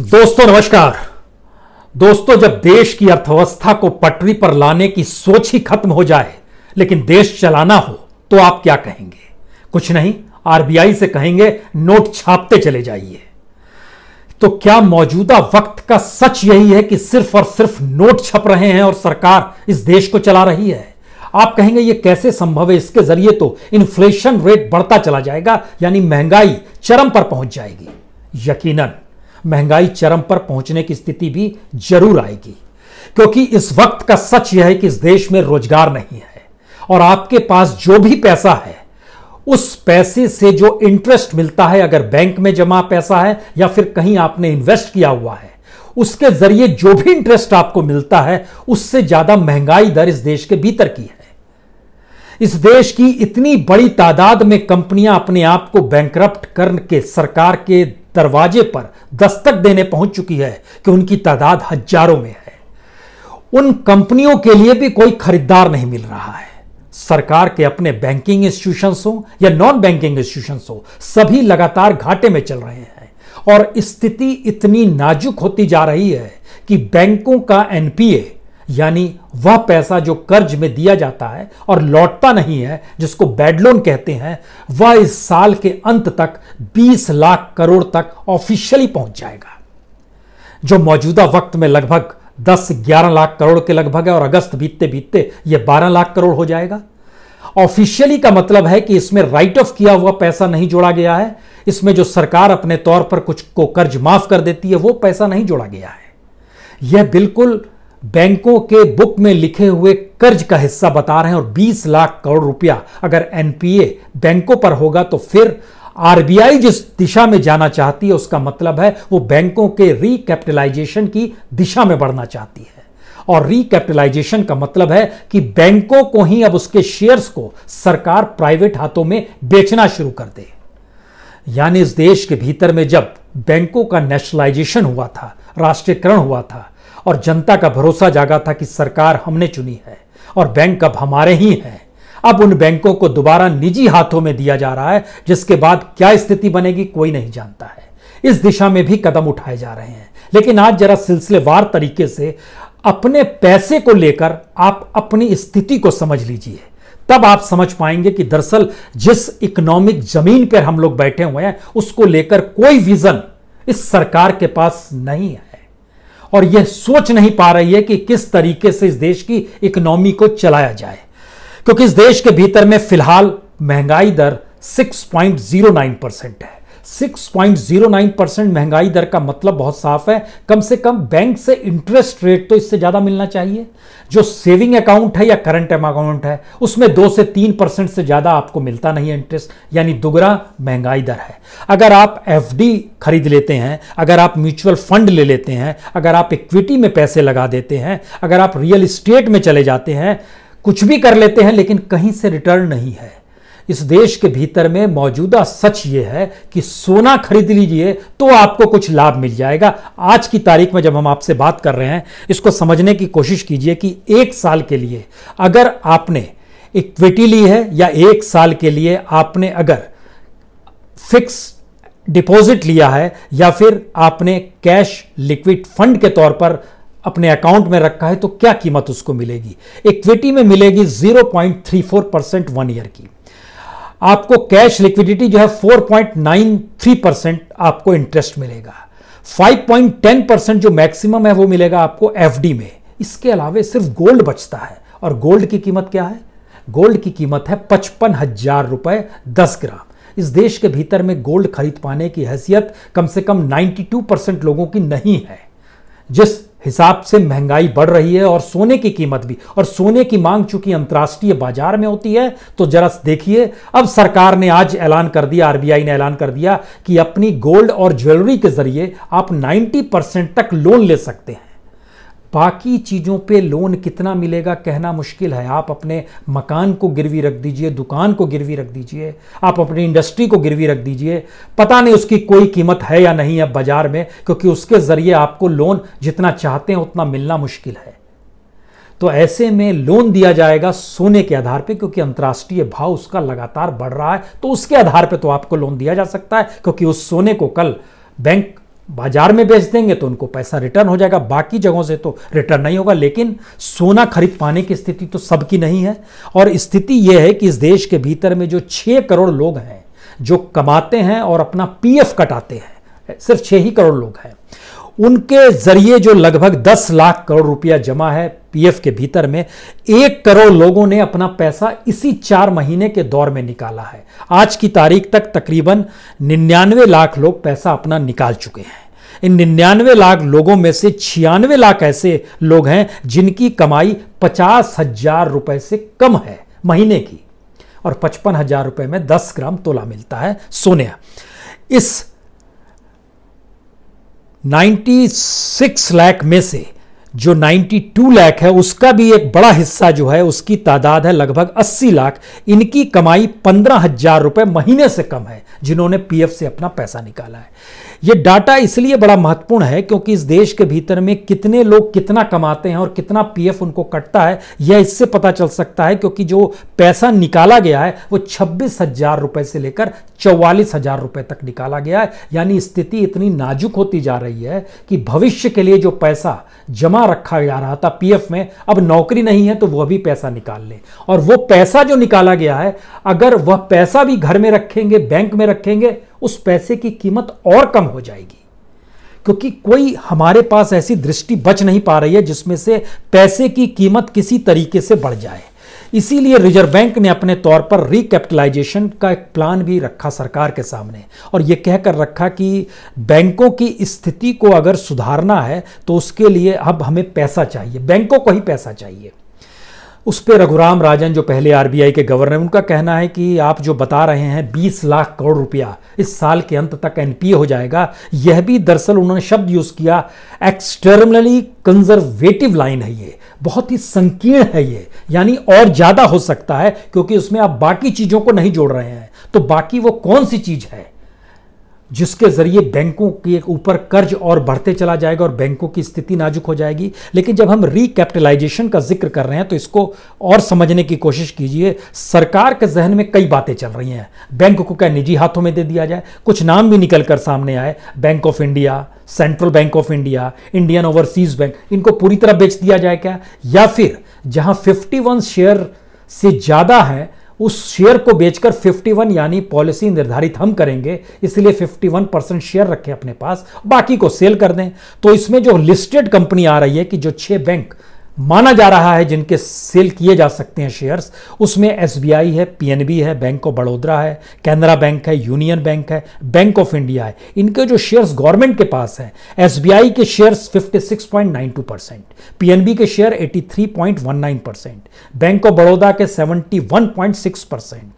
दोस्तों नमस्कार दोस्तों जब देश की अर्थव्यवस्था को पटरी पर लाने की सोच ही खत्म हो जाए लेकिन देश चलाना हो तो आप क्या कहेंगे कुछ नहीं आरबीआई से कहेंगे नोट छापते चले जाइए तो क्या मौजूदा वक्त का सच यही है कि सिर्फ और सिर्फ नोट छप रहे हैं और सरकार इस देश को चला रही है आप कहेंगे ये कैसे संभव है इसके जरिए तो इन्फ्लेशन रेट बढ़ता चला जाएगा यानी महंगाई चरम पर पहुंच जाएगी यकीनन महंगाई चरम पर पहुंचने की स्थिति भी जरूर आएगी क्योंकि इस वक्त का सच यह है कि इस देश में रोजगार नहीं है और आपके पास जो भी पैसा है उस पैसे से जो इंटरेस्ट मिलता है अगर बैंक में जमा पैसा है या फिर कहीं आपने इन्वेस्ट किया हुआ है उसके जरिए जो भी इंटरेस्ट आपको मिलता है उससे ज्यादा महंगाई दर इस देश के भीतर की है इस देश की इतनी बड़ी तादाद में कंपनियां अपने आप को बैंकरप्ट करके सरकार के दरवाजे पर दस्तक देने पहुंच चुकी है कि उनकी तादाद हजारों में है उन कंपनियों के लिए भी कोई खरीदार नहीं मिल रहा है सरकार के अपने बैंकिंग इंस्टीट्यूशंस हो या नॉन बैंकिंग इंस्टीट्यूशंस हो सभी लगातार घाटे में चल रहे हैं और स्थिति इतनी नाजुक होती जा रही है कि बैंकों का एनपीए यानी वह पैसा जो कर्ज में दिया जाता है और लौटता नहीं है जिसको बैड लोन कहते हैं वह इस साल के अंत तक 20 लाख करोड़ तक ऑफिशियली पहुंच जाएगा जो मौजूदा वक्त में लगभग 10-11 लाख करोड़ के लगभग है और अगस्त बीतते बीतते यह 12 लाख करोड़ हो जाएगा ऑफिशियली का मतलब है कि इसमें राइट ऑफ किया हुआ पैसा नहीं जोड़ा गया है इसमें जो सरकार अपने तौर पर कुछ को कर्ज माफ कर देती है वो पैसा नहीं जोड़ा गया है यह बिल्कुल बैंकों के बुक में लिखे हुए कर्ज का हिस्सा बता रहे हैं और 20 लाख करोड़ रुपया अगर एनपीए बैंकों पर होगा तो फिर आरबीआई जिस दिशा में जाना चाहती है उसका मतलब है वो बैंकों के रिकैपिटलाइजेशन की दिशा में बढ़ना चाहती है और रिकैपिटलाइजेशन का मतलब है कि बैंकों को ही अब उसके शेयर्स को सरकार प्राइवेट हाथों में बेचना शुरू कर दे यानी इस देश के भीतर में जब बैंकों का नेशनलाइजेशन हुआ था राष्ट्रीयकरण हुआ था और जनता का भरोसा जागा था कि सरकार हमने चुनी है और बैंक अब हमारे ही हैं अब उन बैंकों को दोबारा निजी हाथों में दिया जा रहा है जिसके बाद क्या स्थिति बनेगी कोई नहीं जानता है इस दिशा में भी कदम उठाए जा रहे हैं लेकिन आज जरा सिलसिलेवार तरीके से अपने पैसे को लेकर आप अपनी स्थिति को समझ लीजिए तब आप समझ पाएंगे कि दरअसल जिस इकोनॉमिक जमीन पर हम लोग बैठे हुए हैं उसको लेकर कोई विजन इस सरकार के पास नहीं है और यह सोच नहीं पा रही है कि किस तरीके से इस देश की इकोनॉमी को चलाया जाए क्योंकि इस देश के भीतर में फिलहाल महंगाई दर 6.09 परसेंट है 6.09 परसेंट महंगाई दर का मतलब बहुत साफ है कम से कम बैंक से इंटरेस्ट रेट तो इससे ज़्यादा मिलना चाहिए जो सेविंग अकाउंट है या करंट अकाउंट है उसमें दो से तीन परसेंट से ज़्यादा आपको मिलता नहीं है इंटरेस्ट यानी दुगरा महंगाई दर है अगर आप एफ खरीद लेते हैं अगर आप म्यूचुअल फंड ले लेते हैं अगर आप इक्विटी में पैसे लगा देते हैं अगर आप रियल इस्टेट में चले जाते हैं कुछ भी कर लेते हैं लेकिन कहीं से रिटर्न नहीं है इस देश के भीतर में मौजूदा सच ये है कि सोना खरीद लीजिए तो आपको कुछ लाभ मिल जाएगा आज की तारीख में जब हम आपसे बात कर रहे हैं इसको समझने की कोशिश कीजिए कि एक साल के लिए अगर आपने इक्विटी ली है या एक साल के लिए आपने अगर फिक्स डिपॉजिट लिया है या फिर आपने कैश लिक्विड फंड के तौर पर अपने अकाउंट में रखा है तो क्या कीमत उसको मिलेगी इक्विटी में मिलेगी 0.34 परसेंट वन ईयर की आपको कैश लिक्विडिटी जो है 4.93 परसेंट आपको इंटरेस्ट मिलेगा 5.10 परसेंट जो मैक्सिमम है वो मिलेगा आपको एफडी में इसके अलावे सिर्फ गोल्ड बचता है और गोल्ड की कीमत क्या है गोल्ड की कीमत है पचपन हजार रुपए दस ग्राम इस देश के भीतर में गोल्ड खरीद पाने की हैसियत कम से कम 92 परसेंट लोगों की नहीं है जिस हिसाब से महंगाई बढ़ रही है और सोने की कीमत भी और सोने की मांग चूंकि अंतर्राष्ट्रीय बाजार में होती है तो जरा देखिए अब सरकार ने आज ऐलान कर दिया आरबीआई ने ऐलान कर दिया कि अपनी गोल्ड और ज्वेलरी के जरिए आप 90 परसेंट तक लोन ले सकते हैं बाकी चीज़ों पे लोन कितना मिलेगा कहना मुश्किल है आप अपने मकान को गिरवी रख दीजिए दुकान को गिरवी रख दीजिए आप अपनी इंडस्ट्री को गिरवी रख दीजिए पता नहीं उसकी कोई कीमत है या नहीं है बाजार में क्योंकि उसके ज़रिए आपको लोन जितना चाहते हैं उतना मिलना मुश्किल है तो ऐसे में लोन दिया जाएगा सोने के आधार पर क्योंकि अंतर्राष्ट्रीय भाव उसका लगातार बढ़ रहा है तो उसके आधार पर तो आपको लोन दिया जा सकता है क्योंकि उस सोने को कल बैंक बाजार में बेच देंगे तो उनको पैसा रिटर्न हो जाएगा बाकी जगहों से तो रिटर्न नहीं होगा लेकिन सोना खरीद पाने की स्थिति तो सबकी नहीं है और स्थिति यह है कि इस देश के भीतर में जो छः करोड़ लोग हैं जो कमाते हैं और अपना पीएफ कटाते हैं सिर्फ छः ही करोड़ लोग हैं उनके जरिए जो लगभग दस लाख करोड़ रुपया जमा है पीएफ के भीतर में एक करोड़ लोगों ने अपना पैसा इसी चार महीने के दौर में निकाला है आज की तारीख तक तकरीबन निन्यानवे लाख लोग पैसा अपना निकाल चुके हैं इन निन्यानवे लाख लोगों में से छियानवे लाख ऐसे लोग हैं जिनकी कमाई पचास हजार रुपए से कम है महीने की और पचपन हजार रुपए में दस ग्राम तोला मिलता है सोने इस 96 लाख में से जो 92 लाख है उसका भी एक बड़ा हिस्सा जो है उसकी तादाद है लगभग 80 लाख इनकी कमाई पंद्रह हजार रुपए महीने से कम है जिन्होंने पीएफ से अपना पैसा निकाला है ये डाटा इसलिए बड़ा महत्वपूर्ण है क्योंकि इस देश के भीतर में कितने लोग कितना कमाते हैं और कितना पीएफ उनको कटता है यह इससे पता चल सकता है क्योंकि जो पैसा निकाला गया है वो छब्बीस हजार रुपए से लेकर चौवालीस हजार रुपए तक निकाला गया है यानी स्थिति इतनी नाजुक होती जा रही है कि भविष्य के लिए जो पैसा जमा रखा जा रहा था पी में अब नौकरी नहीं है तो वह भी पैसा निकाल लें और वो पैसा जो निकाला गया है अगर वह पैसा भी घर में रखेंगे बैंक में रखेंगे उस पैसे की कीमत और कम हो जाएगी क्योंकि कोई हमारे पास ऐसी दृष्टि बच नहीं पा रही है जिसमें से पैसे की कीमत किसी तरीके से बढ़ जाए इसीलिए रिजर्व बैंक ने अपने तौर पर रिकैपिटलाइजेशन का एक प्लान भी रखा सरकार के सामने और कह कहकर रखा कि बैंकों की स्थिति को अगर सुधारना है तो उसके लिए अब हमें पैसा चाहिए बैंकों को ही पैसा चाहिए उस पर रघुराम राजन जो पहले आरबीआई के गवर्नर उनका कहना है कि आप जो बता रहे हैं 20 लाख करोड़ रुपया इस साल के अंत तक एनपीए हो जाएगा यह भी दरअसल उन्होंने शब्द यूज़ किया एक्सटर्नली कंजर्वेटिव लाइन है ये बहुत ही संकीर्ण है ये यानी और ज़्यादा हो सकता है क्योंकि उसमें आप बाकी चीज़ों को नहीं जोड़ रहे हैं तो बाकी वो कौन सी चीज़ है जिसके ज़रिए बैंकों के ऊपर कर्ज और बढ़ते चला जाएगा और बैंकों की स्थिति नाजुक हो जाएगी लेकिन जब हम रिकैपिटलाइजेशन का जिक्र कर रहे हैं तो इसको और समझने की कोशिश कीजिए सरकार के जहन में कई बातें चल रही हैं बैंक को क्या निजी हाथों में दे दिया जाए कुछ नाम भी निकल कर सामने आए bank of India central bank of India Indian overseas bank इनको पूरी तरह बेच दिया जाए क्या या फिर जहां 51 शेयर से ज़्यादा है उस शेयर को बेचकर 51 यानी पॉलिसी निर्धारित हम करेंगे इसलिए 51 परसेंट शेयर रखें अपने पास बाकी को सेल कर दें तो इसमें जो लिस्टेड कंपनी आ रही है कि जो छह बैंक माना जा रहा है जिनके सेल किए जा सकते हैं शेयर्स उसमें एस है पी है बैंक ऑफ बड़ोदरा है कैनरा बैंक है यूनियन बैंक है बैंक ऑफ इंडिया है इनके जो शेयर्स गवर्नमेंट के पास हैं एस के शेयर्स 56.92 परसेंट पी के share 83.19 percent bank of Baroda के 71.6 परसेंट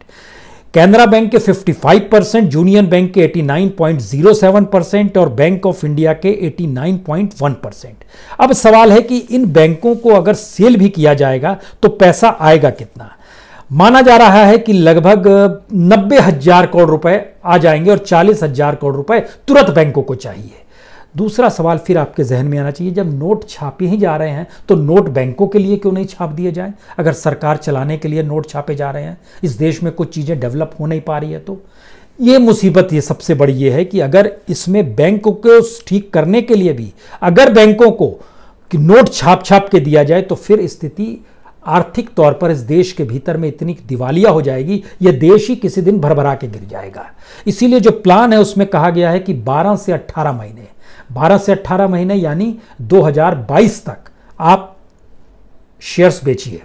कैनरा बैंक के 55 परसेंट यूनियन बैंक के 89.07 परसेंट और बैंक ऑफ इंडिया के 89.1 परसेंट अब सवाल है कि इन बैंकों को अगर सेल भी किया जाएगा तो पैसा आएगा कितना माना जा रहा है कि लगभग नब्बे हजार करोड़ रुपए आ जाएंगे और चालीस हजार करोड़ रुपए तुरंत बैंकों को चाहिए दूसरा सवाल फिर आपके जहन में आना चाहिए जब नोट छापे ही जा रहे हैं तो नोट बैंकों के लिए क्यों नहीं छाप दिए जाए अगर सरकार चलाने के लिए नोट छापे जा रहे हैं इस देश में कुछ चीज़ें डेवलप हो नहीं पा रही है तो ये मुसीबत ये सबसे बड़ी ये है कि अगर इसमें बैंक को ठीक करने के लिए भी अगर बैंकों को कि नोट छाप छाप के दिया जाए तो फिर स्थिति आर्थिक तौर पर इस देश के भीतर में इतनी दिवालिया हो जाएगी यह देश ही किसी दिन भरभरा के गिर जाएगा इसीलिए जो प्लान है उसमें कहा गया है कि 12 से 18 महीने 12 से 18 महीने यानी 2022 तक आप शेयर्स बेचिए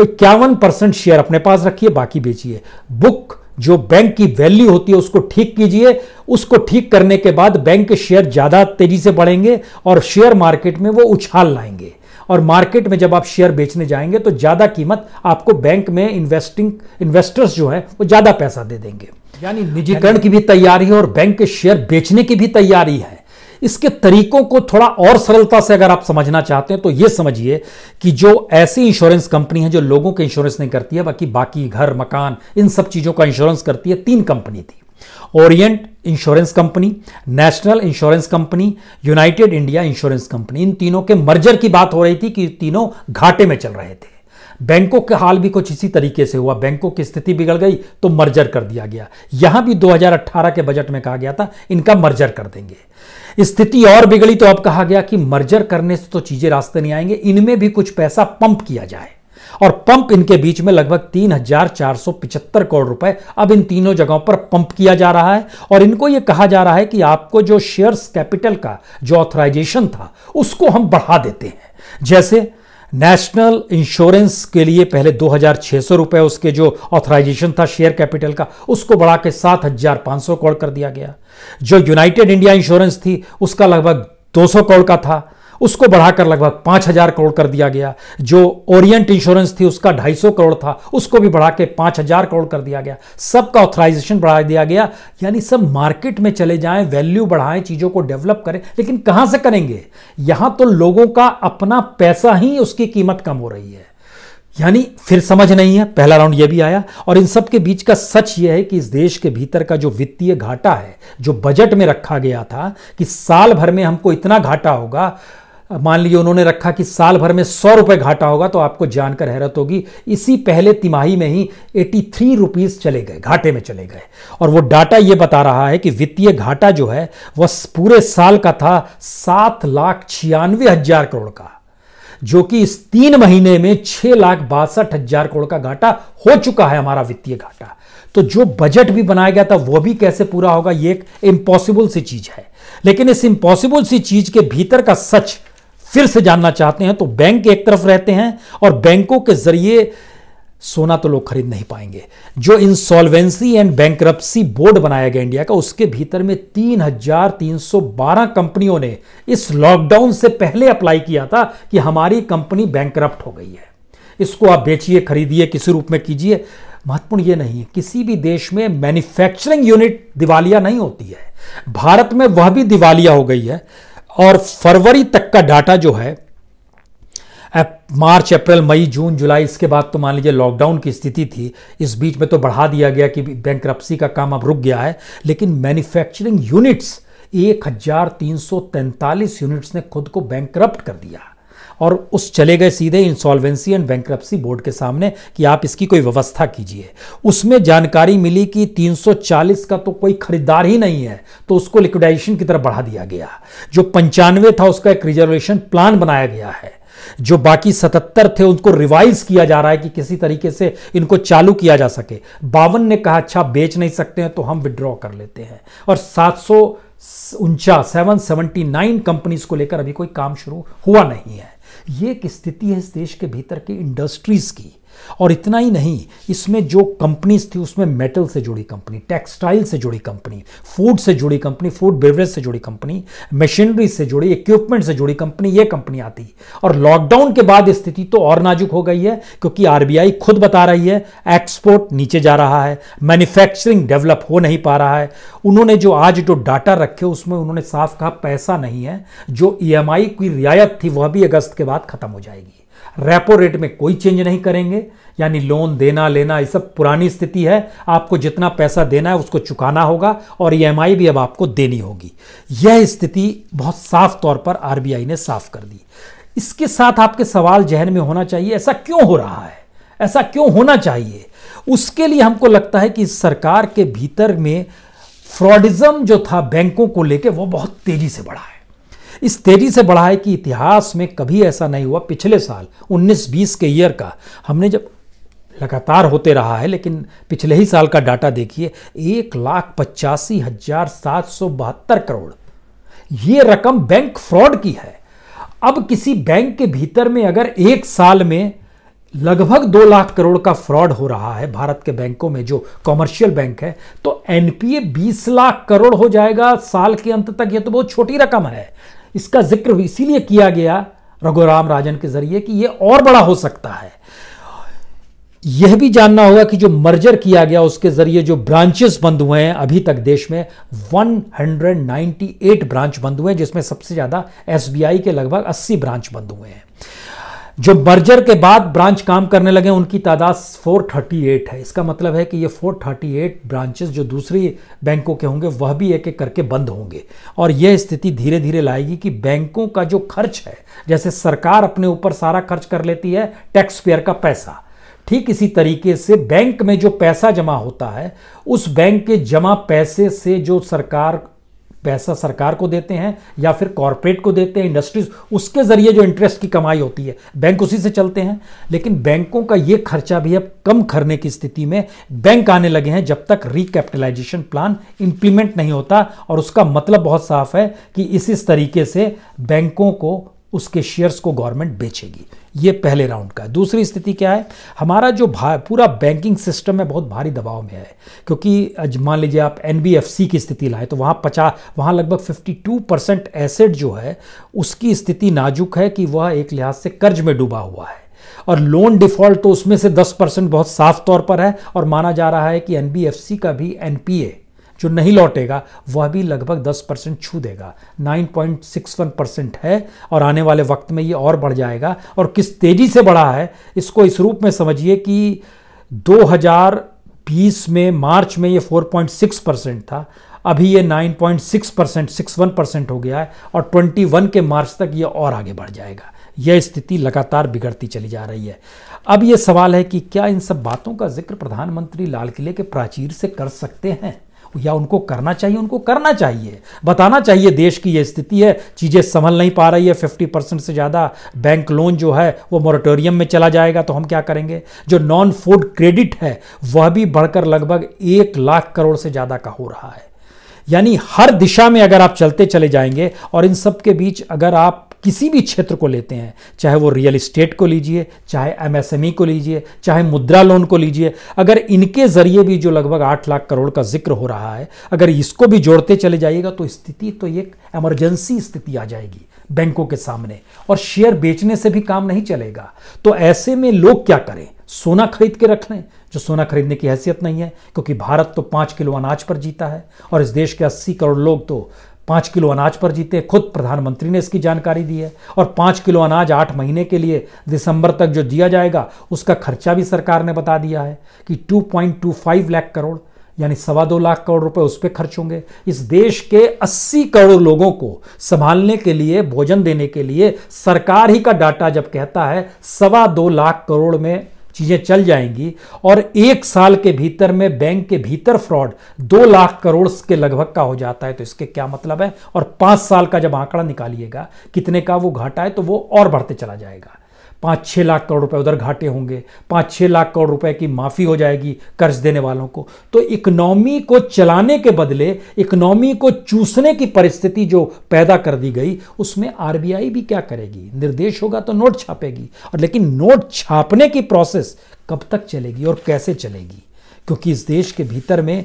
इक्यावन परसेंट शेयर अपने पास रखिए बाकी बेचिए बुक जो बैंक की वैल्यू होती है उसको ठीक कीजिए उसको ठीक करने के बाद बैंक के शेयर ज़्यादा तेजी से बढ़ेंगे और शेयर मार्केट में वो उछाल लाएंगे और मार्केट में जब आप शेयर बेचने जाएंगे तो ज़्यादा कीमत आपको बैंक में इन्वेस्टिंग इन्वेस्टर्स जो है वो ज़्यादा पैसा दे देंगे यानी निजीकरण की भी तैयारी है और बैंक के शेयर बेचने की भी तैयारी है इसके तरीकों को थोड़ा और सरलता से अगर आप समझना चाहते हैं तो ये समझिए कि जो ऐसी इंश्योरेंस कंपनी है जो लोगों के इंश्योरेंस नहीं करती है बाकी बाकी घर मकान इन सब चीज़ों का इंश्योरेंस करती है तीन कंपनी थी orient insurance company national insurance company united India insurance company इन तीनों के मर्जर की बात हो रही थी कि तीनों घाटे में चल रहे थे बैंकों के हाल भी कुछ इसी तरीके से हुआ बैंकों की स्थिति बिगड़ गई तो मर्जर कर दिया गया यहां भी 2018 के बजट में कहा गया था इनका मर्जर कर देंगे स्थिति और बिगड़ी तो अब कहा गया कि मर्जर करने से तो चीजें रास्ते नहीं आएंगे इनमें भी कुछ पैसा पंप किया जाए और पंप इनके बीच में लगभग तीन हजार चार सौ पिछहत्तर करोड़ रुपए अब इन तीनों जगहों पर पंप किया जा रहा है और इनको यह कहा जा रहा है कि आपको जो शेयर्स कैपिटल का जो ऑथराइजेशन था उसको हम बढ़ा देते हैं जैसे नेशनल इंश्योरेंस के लिए पहले दो हजार छह सौ रुपए उसके जो ऑथराइजेशन था शेयर कैपिटल का उसको बढ़ा के सात हजार पांच सौ करोड़ कर दिया गया जो यूनाइटेड इंडिया इंश्योरेंस थी उसका लगभग दो सौ करोड़ का था उसको बढ़ाकर लगभग पाँच हज़ार करोड़ कर दिया गया जो ओरिएंट इंश्योरेंस थी उसका ढाई सौ करोड़ था उसको भी बढ़ा के पाँच हज़ार करोड़ कर दिया गया सबका ऑथराइजेशन बढ़ा दिया गया यानी सब मार्केट में चले जाएं वैल्यू बढ़ाएं चीज़ों को डेवलप करें लेकिन कहाँ से करेंगे यहाँ तो लोगों का अपना पैसा ही उसकी कीमत कम हो रही है यानी फिर समझ नहीं है पहला राउंड यह भी आया और इन सब के बीच का सच यह है कि इस देश के भीतर का जो वित्तीय घाटा है जो बजट में रखा गया था कि साल भर में हमको इतना घाटा होगा मान लीजिए उन्होंने रखा कि साल भर में सौ रुपये घाटा होगा तो आपको जानकर हैरत होगी इसी पहले तिमाही में ही एटी थ्री रुपीज़ चले गए घाटे में चले गए और वो डाटा ये बता रहा है कि वित्तीय घाटा जो है वह पूरे साल का था सात लाख छियानवे हज़ार करोड़ का जो कि इस तीन महीने में छह लाख बासठ हजार करोड़ का घाटा हो चुका है हमारा वित्तीय घाटा तो जो बजट भी बनाया गया था वो भी कैसे पूरा होगा ये एक इम्पॉसिबल सी चीज है लेकिन इस इम्पॉसिबल सी चीज के भीतर का सच फिर से जानना चाहते हैं तो बैंक एक तरफ रहते हैं और बैंकों के जरिए सोना तो लोग खरीद नहीं पाएंगे जो इंसॉल्वेंसी एंड बैंक बोर्ड बनाया गया इंडिया का उसके भीतर में 3,312 कंपनियों ने इस लॉकडाउन से पहले अप्लाई किया था कि हमारी कंपनी बैंक हो गई है इसको आप बेचिए खरीदिए किसी रूप में कीजिए महत्वपूर्ण यह नहीं है किसी भी देश में मैन्युफैक्चरिंग यूनिट दिवालिया नहीं होती है भारत में वह भी दिवालिया हो गई है और फरवरी तक का डाटा जो है मार्च अप्रैल मई जून जुलाई इसके बाद तो मान लीजिए लॉकडाउन की स्थिति थी इस बीच में तो बढ़ा दिया गया कि बैंक का काम अब रुक गया है लेकिन मैन्युफैक्चरिंग यूनिट्स एक यूनिट्स ने खुद को बैंक कर दिया और उस चले गए सीधे इंसॉल्वेंसी एंड बैंक्रप्सी बोर्ड के सामने कि आप इसकी कोई व्यवस्था कीजिए उसमें जानकारी मिली कि 340 का तो कोई खरीदार ही नहीं है तो उसको लिक्विडाइजेशन की तरफ बढ़ा दिया गया जो पंचानवे था उसका एक रिजर्वेशन प्लान बनाया गया है जो बाकी सतहत्तर थे उनको रिवाइज किया जा रहा है कि किसी तरीके से इनको चालू किया जा सके बावन ने कहा अच्छा बेच नहीं सकते हैं तो हम विड्रॉ कर लेते हैं और सात सौ उनचास सेवन सेवनटी नाइन कंपनीज को लेकर अभी कोई काम शुरू हुआ नहीं है ये एक स्थिति है इस देश के भीतर के इंडस्ट्रीज़ की और इतना ही नहीं इसमें जो कंपनीज थी उसमें मेटल से जुड़ी कंपनी टेक्सटाइल से जुड़ी कंपनी फूड से जुड़ी कंपनी फूड बेवरेज से जुड़ी कंपनी मशीनरी से जुड़ी इक्विपमेंट से जुड़ी कंपनी ये कंपनी आती और लॉकडाउन के बाद स्थिति तो और नाजुक हो गई है क्योंकि आरबीआई खुद बता रही है एक्सपोर्ट नीचे जा रहा है मैन्युफैक्चरिंग डेवलप हो नहीं पा रहा है उन्होंने जो आज जो डाटा रखे उसमें उन्होंने साफ कहा पैसा नहीं है जो ई e की रियायत थी वह भी अगस्त के बाद खत्म हो जाएगी रेपो रेट में कोई चेंज नहीं करेंगे यानी लोन देना लेना ये सब पुरानी स्थिति है आपको जितना पैसा देना है उसको चुकाना होगा और ई e भी अब आपको देनी होगी यह स्थिति बहुत साफ तौर पर आरबीआई ने साफ कर दी इसके साथ आपके सवाल जहन में होना चाहिए ऐसा क्यों हो रहा है ऐसा क्यों होना चाहिए उसके लिए हमको लगता है कि सरकार के भीतर में फ्रॉडिज्म जो था बैंकों को लेकर वो बहुत तेजी से बढ़ा है इस तेजी से बढ़ा है कि इतिहास में कभी ऐसा नहीं हुआ पिछले साल 19-20 के ईयर का हमने जब लगातार होते रहा है लेकिन पिछले ही साल का डाटा देखिए एक लाख पचासी हजार सात सौ बहत्तर करोड़ ये रकम बैंक फ्रॉड की है अब किसी बैंक के भीतर में अगर एक साल में लगभग दो लाख करोड़ का फ्रॉड हो रहा है भारत के बैंकों में जो कॉमर्शियल बैंक है तो एनपीए बीस लाख करोड़ हो जाएगा साल के अंत तक यह तो बहुत छोटी रकम है इसका जिक्र इसीलिए किया गया रघुराम राजन के जरिए कि यह और बड़ा हो सकता है यह भी जानना होगा कि जो मर्जर किया गया उसके जरिए जो ब्रांचेस बंद हुए हैं अभी तक देश में 198 ब्रांच बंद हुए हैं जिसमें सबसे ज़्यादा एसबीआई के लगभग 80 ब्रांच बंद हुए हैं जो मर्जर के बाद ब्रांच काम करने लगे उनकी तादाद 438 है इसका मतलब है कि ये 438 ब्रांचेस जो दूसरी बैंकों के होंगे वह भी एक एक करके बंद होंगे और यह स्थिति धीरे धीरे लाएगी कि बैंकों का जो खर्च है जैसे सरकार अपने ऊपर सारा खर्च कर लेती है टैक्स पेयर का पैसा ठीक इसी तरीके से बैंक में जो पैसा जमा होता है उस बैंक के जमा पैसे से जो सरकार पैसा सरकार को देते हैं या फिर कॉरपोरेट को देते हैं इंडस्ट्रीज उसके ज़रिए जो इंटरेस्ट की कमाई होती है बैंक उसी से चलते हैं लेकिन बैंकों का ये खर्चा भी अब कम करने की स्थिति में बैंक आने लगे हैं जब तक रिकैपिटलाइजेशन प्लान इंप्लीमेंट नहीं होता और उसका मतलब बहुत साफ है कि इस इस तरीके से बैंकों को उसके शेयर्स को गवर्नमेंट बेचेगी ये पहले राउंड का है दूसरी स्थिति क्या है हमारा जो भा, पूरा बैंकिंग सिस्टम है बहुत भारी दबाव में है क्योंकि मान लीजिए आप एन की स्थिति लाए तो वहाँ पचास वहाँ लगभग 52 परसेंट एसेट जो है उसकी स्थिति नाजुक है कि वह एक लिहाज से कर्ज में डूबा हुआ है और लोन डिफॉल्ट तो उसमें से 10 परसेंट बहुत साफ तौर पर है और माना जा रहा है कि एन का भी एन जो नहीं लौटेगा वह भी लगभग 10 परसेंट छू देगा 9.61 परसेंट है और आने वाले वक्त में ये और बढ़ जाएगा और किस तेज़ी से बढ़ा है इसको इस रूप में समझिए कि 2020 में मार्च में ये 4.6 परसेंट था अभी ये 9.6 परसेंट सिक्स परसेंट हो गया है और 21 के मार्च तक ये और आगे बढ़ जाएगा यह स्थिति लगातार बिगड़ती चली जा रही है अब ये सवाल है कि क्या इन सब बातों का जिक्र प्रधानमंत्री लाल किले के प्राचीर से कर सकते हैं या उनको करना चाहिए उनको करना चाहिए बताना चाहिए देश की ये स्थिति है चीज़ें संभल नहीं पा रही है फिफ्टी परसेंट से ज़्यादा बैंक लोन जो है वो मॉरेटोरियम में चला जाएगा तो हम क्या करेंगे जो नॉन फूड क्रेडिट है वह भी बढ़कर लगभग एक लाख करोड़ से ज़्यादा का हो रहा है यानी हर दिशा में अगर आप चलते चले जाएंगे और इन सब के बीच अगर आप किसी भी क्षेत्र को लेते हैं चाहे वो रियल इस्टेट को लीजिए चाहे एमएसएमई e को लीजिए चाहे मुद्रा लोन को लीजिए अगर इनके जरिए भी जो लगभग आठ लाख करोड़ का जिक्र हो रहा है अगर इसको भी जोड़ते चले जाइएगा तो स्थिति तो एक एमरजेंसी स्थिति आ जाएगी बैंकों के सामने और शेयर बेचने से भी काम नहीं चलेगा तो ऐसे में लोग क्या करें सोना खरीद के रख लें जो सोना खरीदने की हैसियत नहीं है क्योंकि भारत तो पाँच किलो अनाज पर जीता है और इस देश के अस्सी करोड़ लोग तो पाँच किलो अनाज पर जीते खुद प्रधानमंत्री ने इसकी जानकारी दी है और पाँच किलो अनाज आठ महीने के लिए दिसंबर तक जो दिया जाएगा उसका खर्चा भी सरकार ने बता दिया है कि 2.25 लाख करोड़ यानी सवा दो लाख करोड़ रुपए उस पर खर्च होंगे इस देश के 80 करोड़ लोगों को संभालने के लिए भोजन देने के लिए सरकार ही का डाटा जब कहता है सवा दो लाख करोड़ में चीज़ें चल जाएंगी और एक साल के भीतर में बैंक के भीतर फ्रॉड दो लाख करोड़ के लगभग का हो जाता है तो इसके क्या मतलब है और पाँच साल का जब आंकड़ा निकालिएगा कितने का वो घाटा है तो वो और बढ़ते चला जाएगा पाँच छः लाख करोड़ रुपए उधर घाटे होंगे पाँच छः लाख करोड़ रुपए की माफ़ी हो जाएगी कर्ज देने वालों को तो इकनॉमी को चलाने के बदले इकनॉमी को चूसने की परिस्थिति जो पैदा कर दी गई उसमें आर भी क्या करेगी निर्देश होगा तो नोट छापेगी और लेकिन नोट छापने की प्रोसेस कब तक चलेगी और कैसे चलेगी क्योंकि इस देश के भीतर में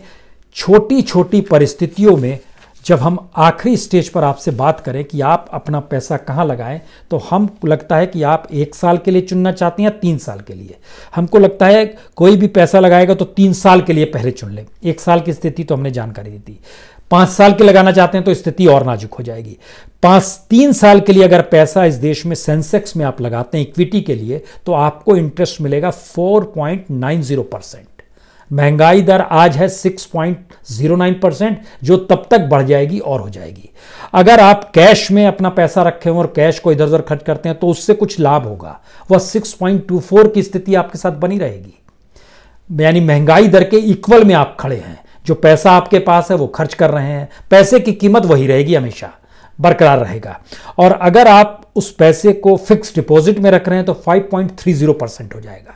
छोटी छोटी परिस्थितियों में जब हम आखिरी स्टेज पर आपसे बात करें कि आप अपना पैसा कहाँ लगाएं तो हम लगता है कि आप एक साल के लिए चुनना चाहते हैं या तीन साल के लिए हमको लगता है कोई भी पैसा लगाएगा तो तीन साल के लिए पहले चुन लें एक साल की स्थिति तो हमने जानकारी दी थी पाँच साल के लगाना चाहते हैं तो स्थिति और नाजुक हो जाएगी पाँच तीन साल के लिए अगर पैसा इस देश में सेंसेक्स में आप लगाते हैं इक्विटी के लिए तो आपको इंटरेस्ट मिलेगा फोर परसेंट महंगाई दर आज है 6.09 परसेंट जो तब तक बढ़ जाएगी और हो जाएगी अगर आप कैश में अपना पैसा रखे हो और कैश को इधर उधर खर्च करते हैं तो उससे कुछ लाभ होगा वह 6.24 की स्थिति आपके साथ बनी रहेगी यानी महंगाई दर के इक्वल में आप खड़े हैं जो पैसा आपके पास है वो खर्च कर रहे हैं पैसे की कीमत वही रहेगी हमेशा बरकरार रहेगा और अगर आप उस पैसे को फिक्स डिपॉजिट में रख रहे हैं तो 5.30 परसेंट हो जाएगा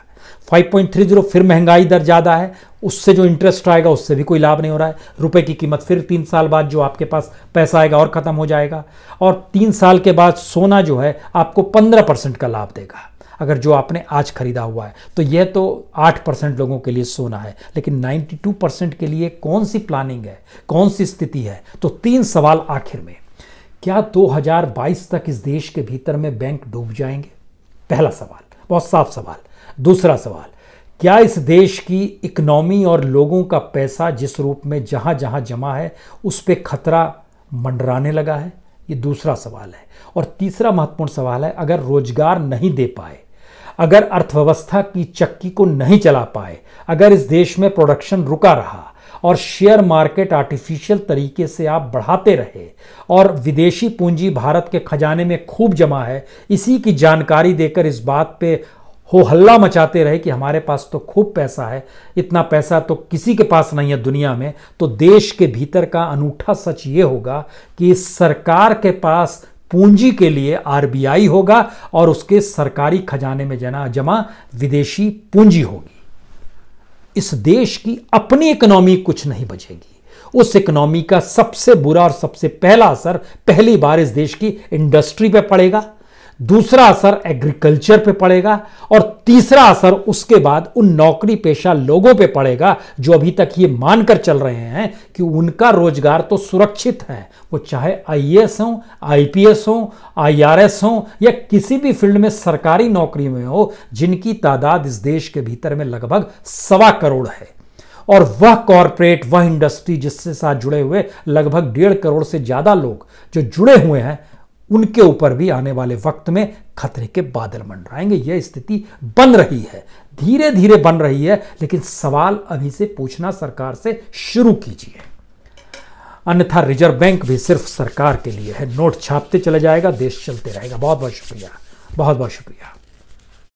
5.30 फिर महंगाई दर ज़्यादा है उससे जो इंटरेस्ट आएगा उससे भी कोई लाभ नहीं हो रहा है रुपए की कीमत फिर तीन साल बाद जो आपके पास पैसा आएगा और ख़त्म हो जाएगा और तीन साल के बाद सोना जो है आपको पंद्रह परसेंट का लाभ देगा अगर जो आपने आज खरीदा हुआ है तो यह तो आठ परसेंट लोगों के लिए सोना है लेकिन नाइन्टी टू परसेंट के लिए कौन सी प्लानिंग है कौन सी स्थिति है तो तीन सवाल आखिर में क्या 2022 तक इस देश के भीतर में बैंक डूब जाएंगे पहला सवाल बहुत साफ सवाल दूसरा सवाल क्या इस देश की इकनॉमी और लोगों का पैसा जिस रूप में जहां जहां जमा है उस पर खतरा मंडराने लगा है ये दूसरा सवाल है और तीसरा महत्वपूर्ण सवाल है अगर रोजगार नहीं दे पाए अगर अर्थव्यवस्था की चक्की को नहीं चला पाए अगर इस देश में प्रोडक्शन रुका रहा और शेयर मार्केट आर्टिफिशियल तरीके से आप बढ़ाते रहे और विदेशी पूंजी भारत के खजाने में खूब जमा है इसी की जानकारी देकर इस बात पे हो हल्ला मचाते रहे कि हमारे पास तो खूब पैसा है इतना पैसा तो किसी के पास नहीं है दुनिया में तो देश के भीतर का अनूठा सच ये होगा कि सरकार के पास पूंजी के लिए आरबीआई होगा और उसके सरकारी खजाने में जना जमा विदेशी पूंजी होगी इस देश की अपनी इकोनॉमी कुछ नहीं बचेगी उस इकोनॉमी का सबसे बुरा और सबसे पहला असर पहली बार इस देश की इंडस्ट्री पे पड़ेगा दूसरा असर एग्रीकल्चर पे पड़ेगा और तीसरा असर उसके बाद उन नौकरी पेशा लोगों पे पड़ेगा जो अभी तक ये मानकर चल रहे हैं कि उनका रोजगार तो सुरक्षित है वो चाहे एस हों आई हों एस हों या किसी भी फील्ड में सरकारी नौकरी में हो जिनकी तादाद इस देश के भीतर में लगभग सवा करोड़ है और वह कॉरपोरेट वह इंडस्ट्री जिससे साथ जुड़े हुए लगभग डेढ़ करोड़ से ज़्यादा लोग जो जुड़े हुए हैं उनके ऊपर भी आने वाले वक्त में खतरे के बादल मंडराएंगे यह स्थिति बन रही है धीरे धीरे बन रही है लेकिन सवाल अभी से पूछना सरकार से शुरू कीजिए अन्यथा रिजर्व बैंक भी सिर्फ सरकार के लिए है नोट छापते चले जाएगा देश चलते रहेगा बहुत बहुत शुक्रिया बहुत बहुत शुक्रिया